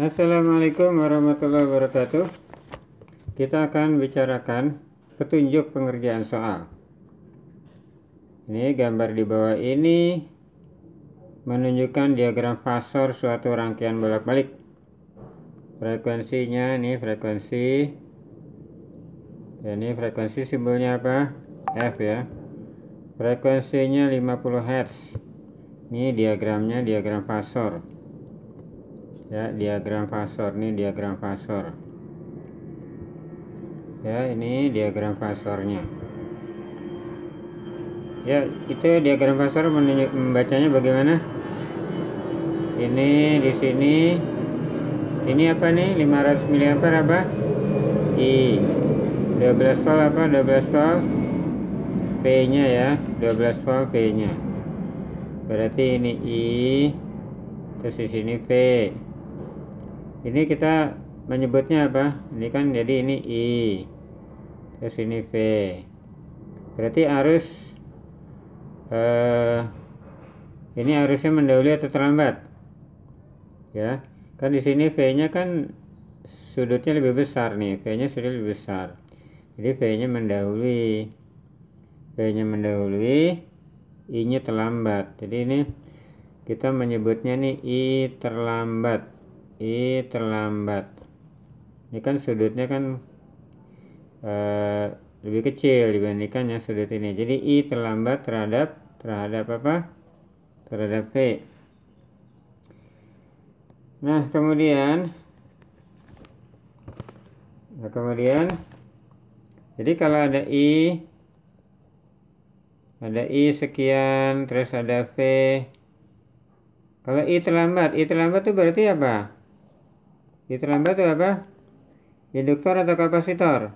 Assalamualaikum warahmatullahi wabarakatuh. Kita akan bicarakan petunjuk pengerjaan soal. Ini gambar di bawah ini menunjukkan diagram fasor suatu rangkaian bolak-balik. Frekuensinya ini frekuensi. Dan ya, ini frekuensi simbolnya apa? F ya. Frekuensinya 50 Hz. Ini diagramnya diagram fasor ya diagram fasor ini diagram fasor ya ini diagram fasornya ya itu diagram fasor membacanya bagaimana ini di sini ini apa nih 500 miliampere apa I 12 volt apa 12 volt P nya ya 12 volt P nya berarti ini I terus di sini P ini kita menyebutnya apa ini kan jadi ini I terus ini V berarti arus eh, ini arusnya mendahului atau terlambat ya kan di sini V nya kan sudutnya lebih besar nih V nya sudut lebih besar jadi V nya mendahului V nya mendahului I nya terlambat jadi ini kita menyebutnya nih I terlambat I terlambat ini kan sudutnya kan uh, lebih kecil dibandingkan yang sudut ini jadi I terlambat terhadap terhadap apa terhadap V nah kemudian nah kemudian jadi kalau ada I ada I sekian terus ada V kalau I terlambat I terlambat itu berarti apa terlambat itu apa? Induktor atau kapasitor?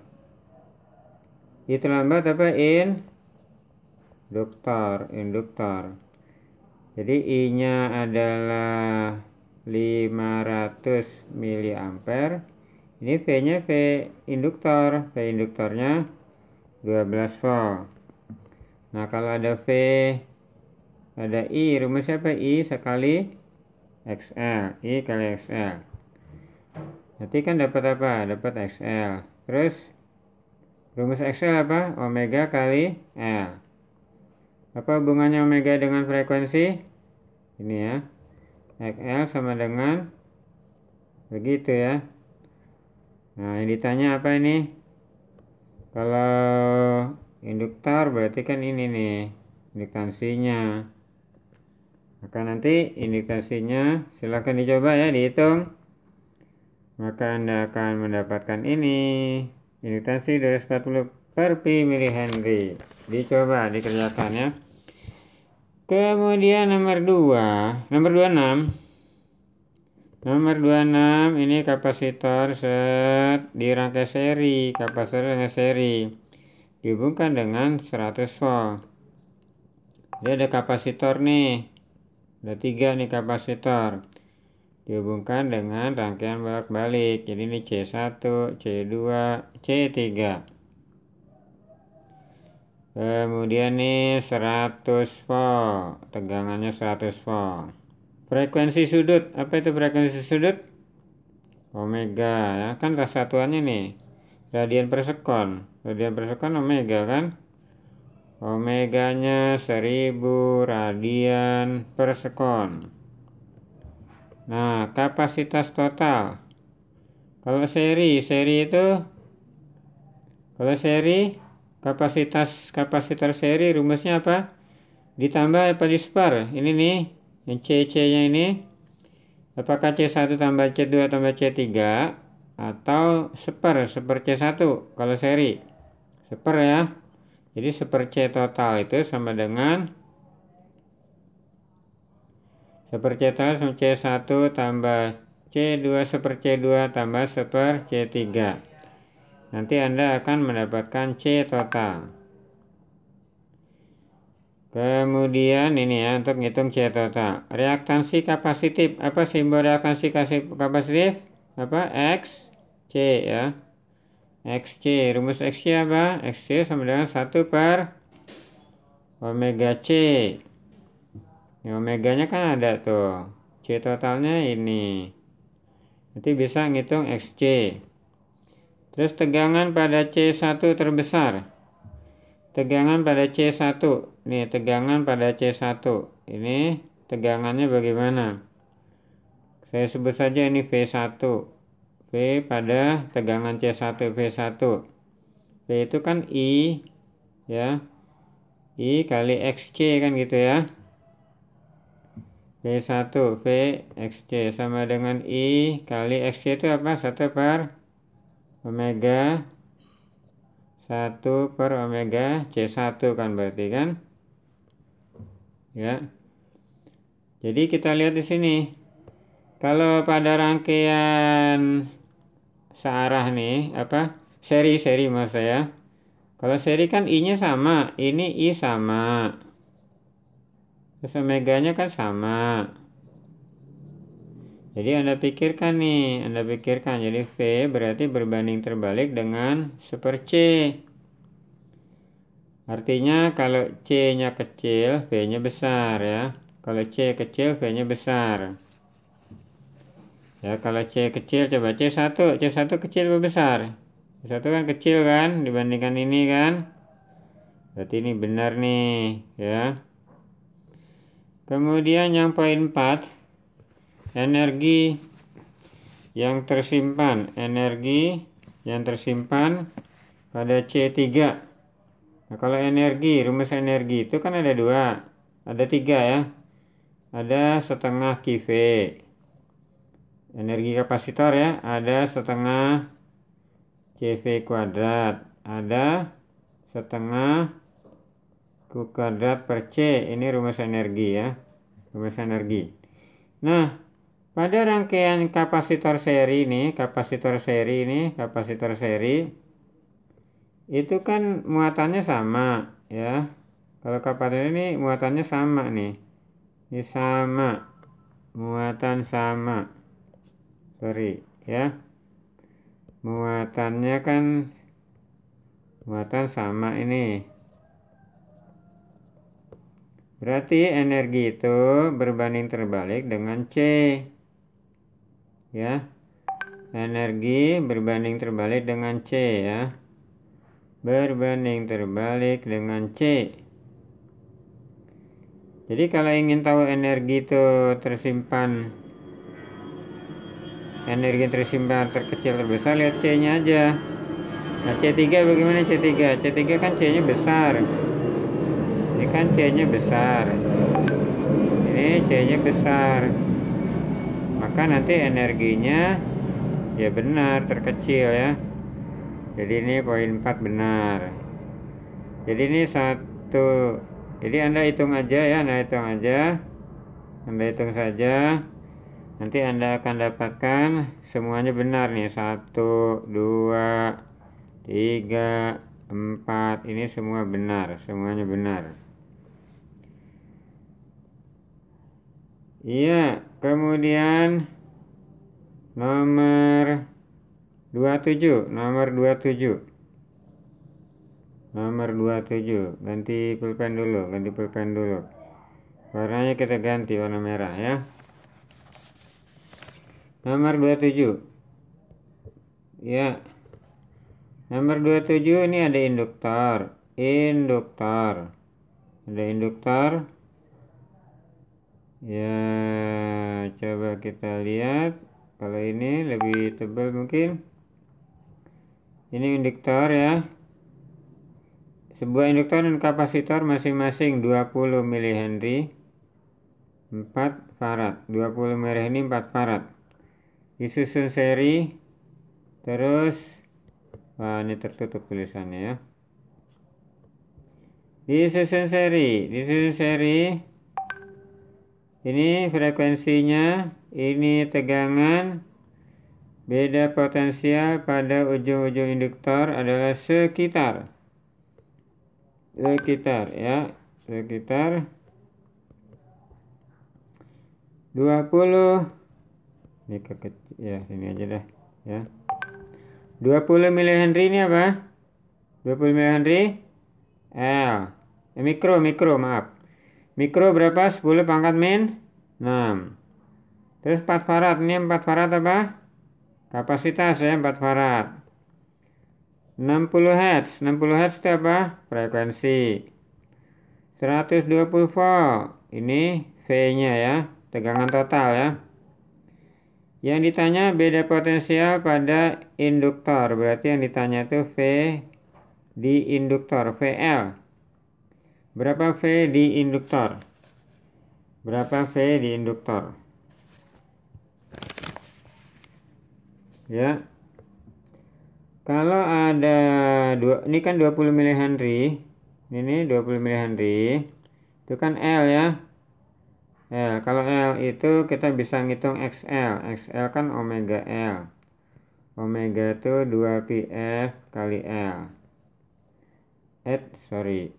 terlambat apa? Induktor, induktor. Jadi I-nya adalah 500 mA. Ini V-nya V induktor, V induktornya 12 volt. Nah, kalau ada V ada I, rumusnya apa? I sekali XL, I kali XL. Berarti kan dapat apa? Dapat XL. Terus rumus XL apa? Omega kali L. Apa hubungannya omega dengan frekuensi? Ini ya. XL sama dengan begitu ya. Nah, yang ditanya apa ini? Kalau induktor berarti kan ini nih induktansinya. Maka nanti indikasinya silahkan dicoba ya dihitung maka Anda akan mendapatkan ini iritasi 40 per pi mili Henry dicoba dikerjakan ya kemudian nomor 2 nomor 26 nomor 26 ini kapasitor set dirangkai seri kapasitor dengan seri dihubungkan dengan 100 volt jadi ada kapasitor nih ada tiga nih kapasitor dihubungkan dengan rangkaian bolak-balik. Jadi ini C1, C2, C3. Kemudian nih 100 volt, tegangannya 100 volt. Frekuensi sudut, apa itu frekuensi sudut? Omega ya, kan satuannya nih. Radian per sekon, radian per sekon omega kan? Omeganya 1000 radian per sekon. Nah, kapasitas total. Kalau seri, seri itu kalau seri kapasitas kapasitor seri rumusnya apa? Ditambah apa dispar? Ini nih, yang CC-nya ini. Apakah C1 tambah C2 tambah C3 atau seper, seper C1 kalau seri. Seper ya. Jadi seper C total itu sama dengan Sepercetan C1 tambah C2 seper C2 tambah seper C3. Nanti Anda akan mendapatkan C total. Kemudian ini ya untuk ngitung C total. Reaktansi kapasitif. Apa simbol reaktansi kapasitif? Apa? X, C ya. XC. Rumus XC apa? XC sama dengan 1 per omega C ya meganya kan ada tuh C totalnya ini nanti bisa ngitung XC terus tegangan pada C1 terbesar tegangan pada C1 nih tegangan pada C1 ini tegangannya bagaimana saya sebut saja ini V1 V pada tegangan C1 V1 V itu kan I ya I kali XC kan gitu ya V1 V XC sama dengan I kali XC itu apa? 1 per Omega 1 per Omega C1 kan berarti kan? Ya. Jadi kita lihat di sini. Kalau pada rangkaian searah nih, apa? Seri-seri maksud saya. Kalau seri kan I-nya sama, ini I sama terus omeganya kan sama jadi Anda pikirkan nih, Anda pikirkan. Jadi V berarti berbanding terbalik dengan super C. Artinya kalau C-nya kecil, V-nya besar ya. Kalau C kecil, V-nya besar. Ya, kalau C kecil, coba C1. C1 kecil atau besar? C1 kan kecil kan dibandingkan ini kan. Berarti ini benar nih ya. Kemudian yang poin 4, energi yang tersimpan, energi yang tersimpan pada C3. Nah, kalau energi, rumus energi itu kan ada dua, ada tiga ya. Ada setengah kV, energi kapasitor ya, ada setengah CV kuadrat, ada setengah Q kuadrat per C. Ini rumus energi ya. Rumus energi. Nah, pada rangkaian kapasitor seri ini, kapasitor seri ini, kapasitor seri itu kan muatannya sama ya. Kalau kapasitor ini muatannya sama nih. Ini sama. Muatan sama. Sorry ya. Muatannya kan muatan sama ini Berarti energi itu berbanding terbalik dengan C. Ya. Energi berbanding terbalik dengan C ya. Berbanding terbalik dengan C. Jadi kalau ingin tahu energi itu tersimpan energi tersimpan terkecil terbesar lihat C-nya aja. Nah, C3 bagaimana C3? C3 kan C-nya besar ini kan C nya besar ini C nya besar maka nanti energinya ya benar terkecil ya jadi ini poin 4 benar jadi ini satu jadi anda hitung aja ya anda hitung aja anda hitung saja nanti anda akan dapatkan semuanya benar nih satu dua tiga 4 ini semua benar semuanya benar iya kemudian nomor 27 nomor 27 nomor 27 ganti pulpen dulu ganti pulpen dulu warnanya kita ganti warna merah ya nomor 27 ya Nomor 27 ini ada induktor. Induktor. Ada induktor. Ya, coba kita lihat. Kalau ini lebih tebal mungkin. Ini induktor ya. Sebuah induktor dan kapasitor masing-masing 20 mH. 4 farad. 20 mH ini 4 farad. Disusun seri. Terus Wah, ini tertutup tulisannya ya. Di season seri, di season seri ini frekuensinya, ini tegangan, beda potensial pada ujung-ujung induktor adalah sekitar sekitar ya, sekitar 20 ini kekecil, ya ini aja dah ya 20 mili Henry ini apa? 20 mili Henry L. Eh, mikro, mikro, maaf. Mikro berapa? 10 pangkat min 6. Terus 4 farad. Ini 4 farad apa? Kapasitas ya, 4 farad. 60 Hz. 60 Hz itu apa? Frekuensi. 120 volt. Ini V-nya ya, tegangan total ya. Yang ditanya beda potensial pada induktor. Berarti yang ditanya itu V di induktor, VL. Berapa V di induktor? Berapa V di induktor? Ya. Kalau ada dua, ini kan 20 Henry. Ini 20 Henry. Itu kan L ya. L. Ya, kalau L itu kita bisa ngitung XL. XL kan omega L. Omega itu 2 PF kali L. Eh, sorry.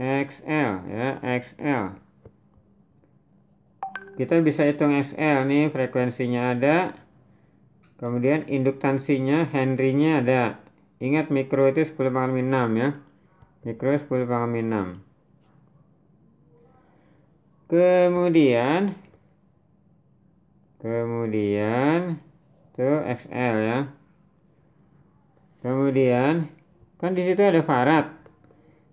XL ya, XL. Kita bisa hitung XL nih, frekuensinya ada. Kemudian induktansinya, Henry-nya ada. Ingat mikro itu 10 pangkat 6 ya. Mikro 10 pangkat 6 kemudian kemudian itu XL ya kemudian kan di situ ada farad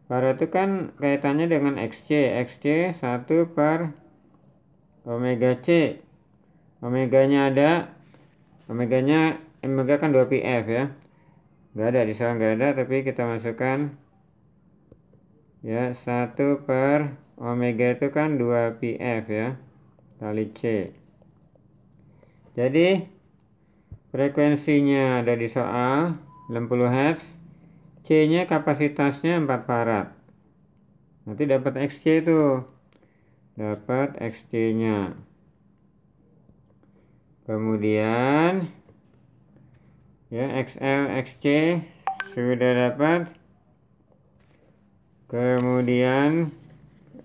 farad itu kan kaitannya dengan XC XC 1 per omega C omeganya ada omeganya omega kan 2 PF ya Gak ada di sana ada tapi kita masukkan ya 1 per omega itu kan 2 pf ya kali C jadi frekuensinya ada di soal 60 Hz C nya kapasitasnya 4 farad nanti dapat XC itu, dapat XC nya kemudian ya XL XC sudah dapat kemudian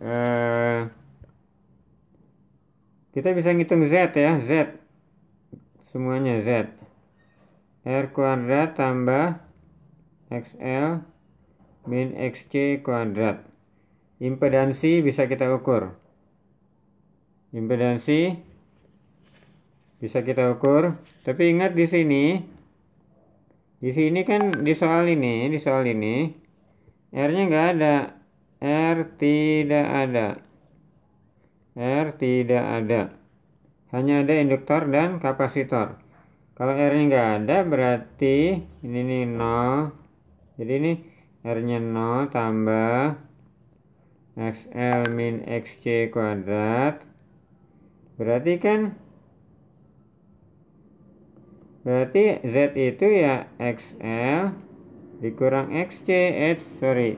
uh, kita bisa ngitung Z ya Z semuanya Z R kuadrat tambah XL min XC kuadrat impedansi bisa kita ukur impedansi bisa kita ukur tapi ingat di sini di sini kan di soal ini di soal ini R-nya nggak ada. R tidak ada. R tidak ada. Hanya ada induktor dan kapasitor. Kalau R-nya nggak ada berarti ini nih 0. Jadi ini R-nya 0 tambah XL min XC kuadrat. Berarti kan berarti Z itu ya XL dikurang XC eh sorry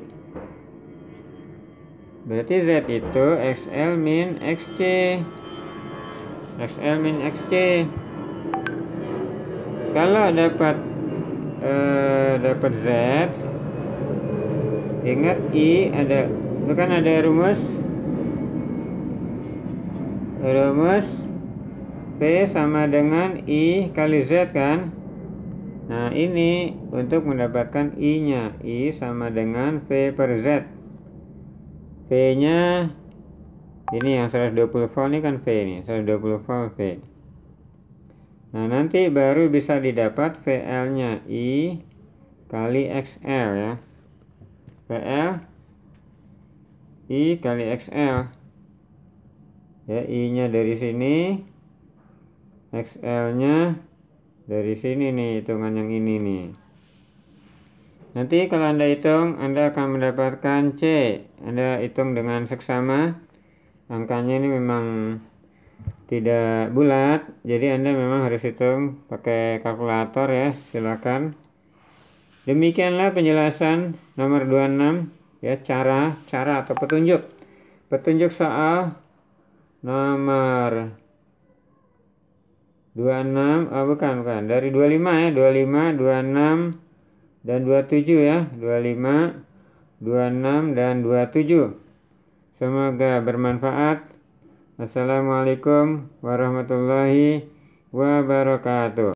berarti Z itu XL min XC XL min XC kalau dapat eh, dapat Z ingat I ada itu kan ada rumus rumus P sama dengan I kali Z kan Nah ini untuk mendapatkan I nya I sama dengan V per Z V nya ini yang 120 volt ini kan V ini 120 volt V Nah nanti baru bisa didapat VL nya I kali XL ya VL I kali XL ya I nya dari sini XL nya dari sini nih hitungan yang ini nih nanti kalau anda hitung anda akan mendapatkan C anda hitung dengan seksama angkanya ini memang tidak bulat jadi anda memang harus hitung pakai kalkulator ya silakan demikianlah penjelasan nomor 26 ya cara cara atau petunjuk petunjuk soal nomor 26 oh ah, bukan bukan dari 25 ya 25 26 dan 27 ya 25 26 dan 27 semoga bermanfaat Assalamualaikum warahmatullahi wabarakatuh